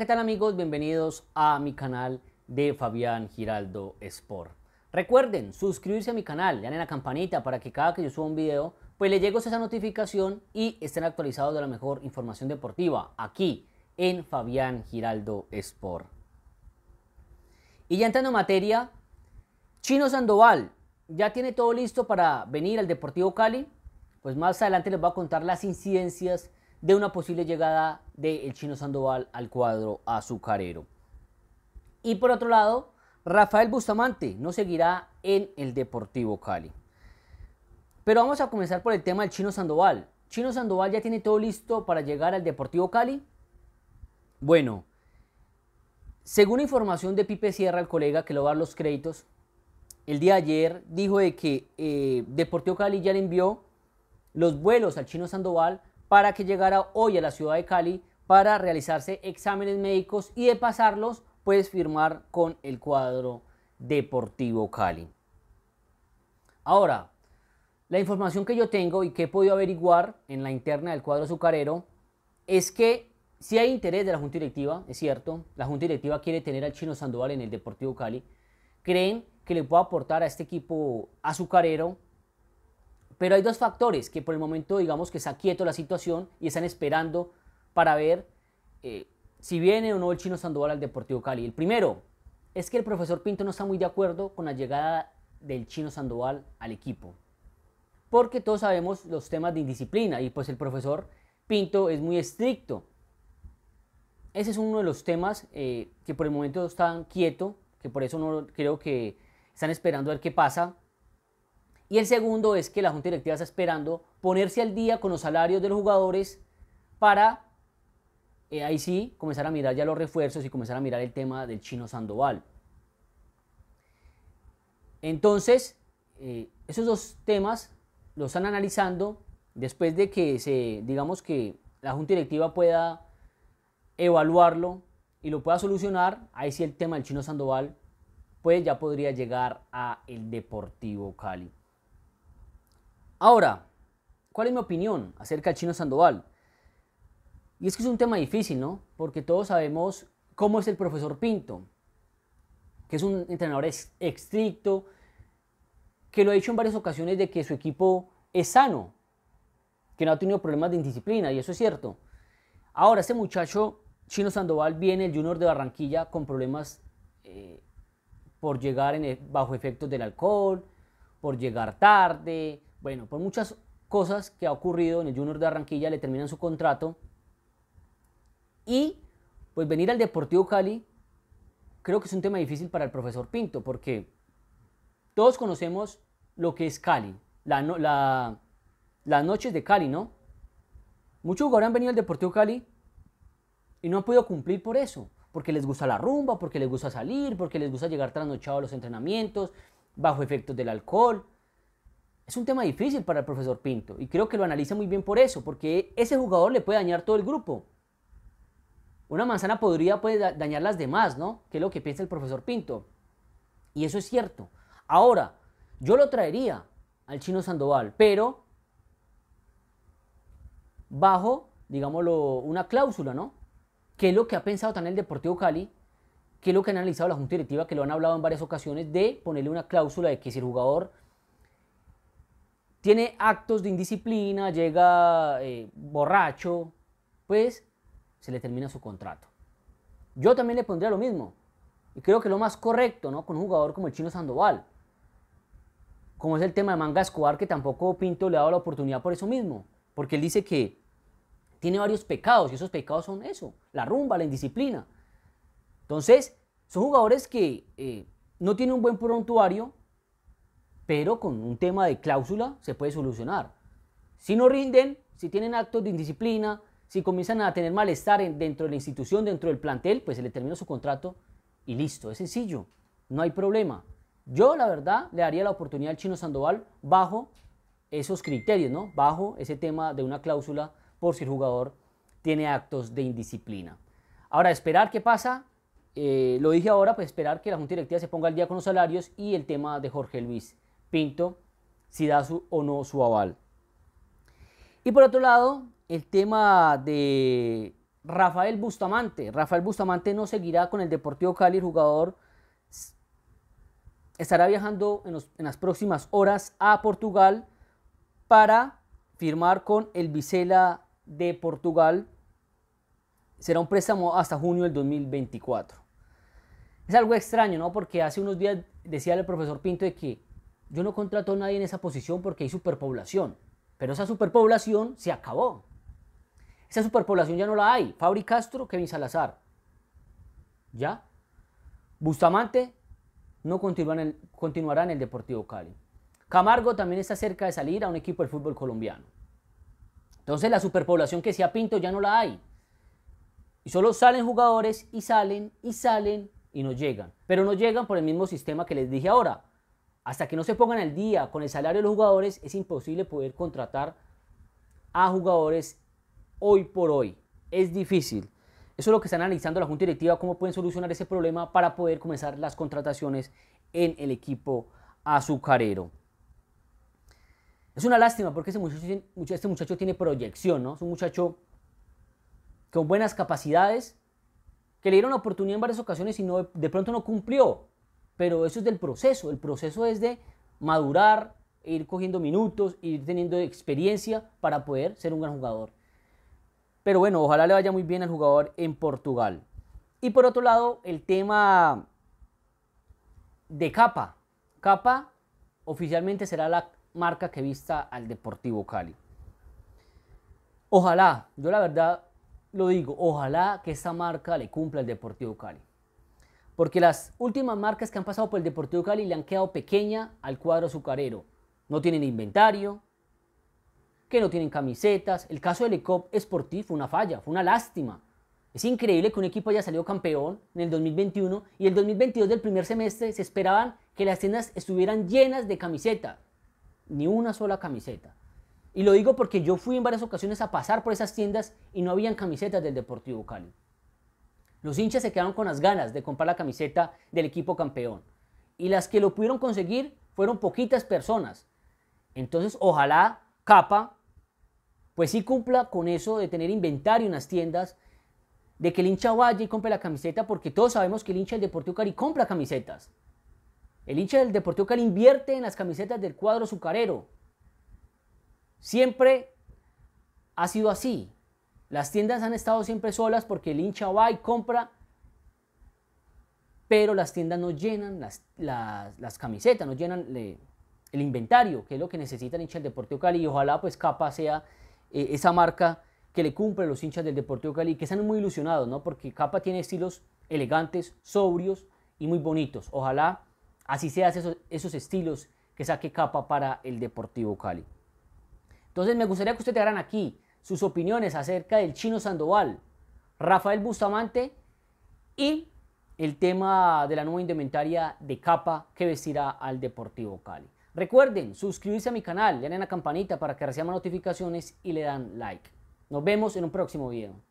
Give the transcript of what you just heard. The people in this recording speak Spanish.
¿qué tal amigos? Bienvenidos a mi canal de Fabián Giraldo Sport. Recuerden suscribirse a mi canal, dan en la campanita para que cada que yo suba un video, pues le llegue esa notificación y estén actualizados de la mejor información deportiva aquí en Fabián Giraldo Sport. Y ya entrando en materia, Chino Sandoval ya tiene todo listo para venir al Deportivo Cali. Pues más adelante les voy a contar las incidencias de una posible llegada del chino Sandoval al cuadro azucarero. Y por otro lado, Rafael Bustamante no seguirá en el Deportivo Cali. Pero vamos a comenzar por el tema del chino Sandoval. ¿Chino Sandoval ya tiene todo listo para llegar al Deportivo Cali? Bueno, según información de Pipe Sierra, el colega que lo va a dar los créditos, el día ayer dijo de que eh, Deportivo Cali ya le envió los vuelos al chino Sandoval para que llegara hoy a la ciudad de Cali para realizarse exámenes médicos y de pasarlos, puedes firmar con el cuadro Deportivo Cali. Ahora, la información que yo tengo y que he podido averiguar en la interna del cuadro azucarero es que si hay interés de la Junta Directiva, es cierto, la Junta Directiva quiere tener al chino Sandoval en el Deportivo Cali, creen que le puede aportar a este equipo azucarero pero hay dos factores que por el momento digamos que está quieto la situación y están esperando para ver eh, si viene o no el chino Sandoval al Deportivo Cali. El primero es que el profesor Pinto no está muy de acuerdo con la llegada del chino Sandoval al equipo. Porque todos sabemos los temas de indisciplina y pues el profesor Pinto es muy estricto. Ese es uno de los temas eh, que por el momento están quieto, que por eso no creo que están esperando a ver qué pasa y el segundo es que la Junta Directiva está esperando ponerse al día con los salarios de los jugadores para eh, ahí sí comenzar a mirar ya los refuerzos y comenzar a mirar el tema del chino Sandoval. Entonces, eh, esos dos temas los están analizando después de que se, digamos que la Junta Directiva pueda evaluarlo y lo pueda solucionar, ahí sí el tema del chino Sandoval, pues ya podría llegar a el Deportivo Cali. Ahora, ¿cuál es mi opinión acerca del chino Sandoval? Y es que es un tema difícil, ¿no? Porque todos sabemos cómo es el profesor Pinto, que es un entrenador estricto, que lo ha dicho en varias ocasiones de que su equipo es sano, que no ha tenido problemas de indisciplina, y eso es cierto. Ahora, este muchacho, Chino Sandoval, viene el Junior de Barranquilla con problemas eh, por llegar en e, bajo efectos del alcohol, por llegar tarde, bueno, por muchas cosas que ha ocurrido en el Junior de Barranquilla, le terminan su contrato. Y pues venir al Deportivo Cali creo que es un tema difícil para el profesor Pinto, porque todos conocemos lo que es Cali, las noches de Cali, ¿no? Muchos jugadores han venido al Deportivo Cali y no han podido cumplir por eso, porque les gusta la rumba, porque les gusta salir, porque les gusta llegar trasnochado a los entrenamientos, bajo efectos del alcohol es un tema difícil para el profesor Pinto y creo que lo analiza muy bien por eso, porque ese jugador le puede dañar todo el grupo. Una manzana podría puede dañar las demás, ¿no? Que es lo que piensa el profesor Pinto. Y eso es cierto. Ahora, yo lo traería al chino Sandoval, pero bajo, digámoslo, una cláusula, ¿no? Que es lo que ha pensado también el Deportivo Cali, que es lo que ha analizado la Junta Directiva, que lo han hablado en varias ocasiones, de ponerle una cláusula de que si el jugador tiene actos de indisciplina, llega eh, borracho, pues se le termina su contrato. Yo también le pondría lo mismo. Y creo que lo más correcto, ¿no? Con un jugador como el chino Sandoval. Como es el tema de Manga Escobar, que tampoco Pinto le ha dado la oportunidad por eso mismo. Porque él dice que tiene varios pecados y esos pecados son eso, la rumba, la indisciplina. Entonces, son jugadores que eh, no tienen un buen prontuario, pero con un tema de cláusula se puede solucionar. Si no rinden, si tienen actos de indisciplina, si comienzan a tener malestar dentro de la institución, dentro del plantel, pues se le termina su contrato y listo, es sencillo, no hay problema. Yo la verdad le daría la oportunidad al chino Sandoval bajo esos criterios, ¿no? Bajo ese tema de una cláusula por si el jugador tiene actos de indisciplina. Ahora, esperar qué pasa, eh, lo dije ahora, pues esperar que la Junta Directiva se ponga al día con los salarios y el tema de Jorge Luis Pinto si da su, o no su aval. Y por otro lado, el tema de Rafael Bustamante. Rafael Bustamante no seguirá con el Deportivo Cali, el jugador estará viajando en, las próximas horas a Portugal para firmar con el Vicela de Portugal. Será un préstamo hasta junio del 2024. Es algo extraño, ¿no? Porque hace unos días decía el profesor Pinto de que yo no contrato a nadie en esa posición porque hay superpoblación, pero esa superpoblación se acabó. Esa superpoblación ya no la hay. Fabri Castro, Kevin Salazar. ¿Ya? Bustamante no continuará en el, Deportivo Cali. Camargo también está cerca de salir a un equipo del fútbol colombiano. Entonces la superpoblación que se ha Pinto ya no la hay. Y solo salen jugadores y salen y salen y no llegan. Pero no llegan por el mismo sistema que les dije ahora. Hasta que no se pongan al día con el salario de los jugadores, es imposible poder contratar a jugadores hoy por hoy. Es difícil. Eso es lo que están analizando la Junta Directiva, cómo pueden solucionar ese problema para poder comenzar las contrataciones en el equipo azucarero. Es una lástima porque este muchacho, este muchacho tiene proyección, ¿no? Es un muchacho con buenas capacidades, que le dieron la oportunidad en varias ocasiones y no, de pronto no cumplió pero eso es del proceso. El proceso es de madurar, ir cogiendo minutos, ir teniendo experiencia para poder ser un gran jugador. Pero bueno, ojalá le vaya muy bien al jugador en Portugal. Y por otro lado, el tema de Capa. Capa oficialmente será la marca que vista al Deportivo Cali. Ojalá, yo la verdad lo digo, ojalá que esta marca le cumpla al Deportivo Cali porque las últimas marcas que han pasado por el Deportivo Cali le han quedado pequeña al cuadro azucarero. No tienen inventario, que no tienen camisetas. El caso del ECOP Sportif fue una falla, fue una lástima. Es increíble que un equipo haya salido campeón en el 2021 y el 2022 del primer semestre se esperaban que las tiendas estuvieran llenas de camisetas. Ni una sola camiseta. Y lo digo porque yo fui en varias ocasiones a pasar por esas tiendas y no habían camisetas del Deportivo Cali. Los hinchas se quedaron con las ganas de comprar la camiseta del equipo campeón. Y las que lo pudieron conseguir fueron poquitas personas. Entonces, ojalá Capa, pues sí cumpla con eso de tener inventario en las tiendas, de que el hincha vaya y compre la camiseta, porque todos sabemos que el hincha del Deportivo Cali compra camisetas. El hincha del Deportivo Cali invierte en las camisetas del cuadro azucarero. Siempre ha sido así. Las tiendas han estado siempre solas porque el hincha va y compra, pero las tiendas no llenan las, camisetas, no llenan el inventario, que es lo que necesita el hincha del Deportivo Cali. Y ojalá pues Capa sea eh, esa marca que le cumple a los hinchas del Deportivo Cali, que están muy ilusionados, ¿no? Porque Capa tiene estilos elegantes, sobrios y muy bonitos. Ojalá así sean esos, esos estilos que saque Capa para el Deportivo Cali. Entonces me gustaría que ustedes hagan aquí sus opiniones acerca del chino Sandoval, Rafael Bustamante y el tema de la nueva indumentaria de capa que vestirá al Deportivo Cali. Recuerden suscribirse a mi canal, le dan a la campanita para que reciban notificaciones y le dan like. Nos vemos en un próximo video.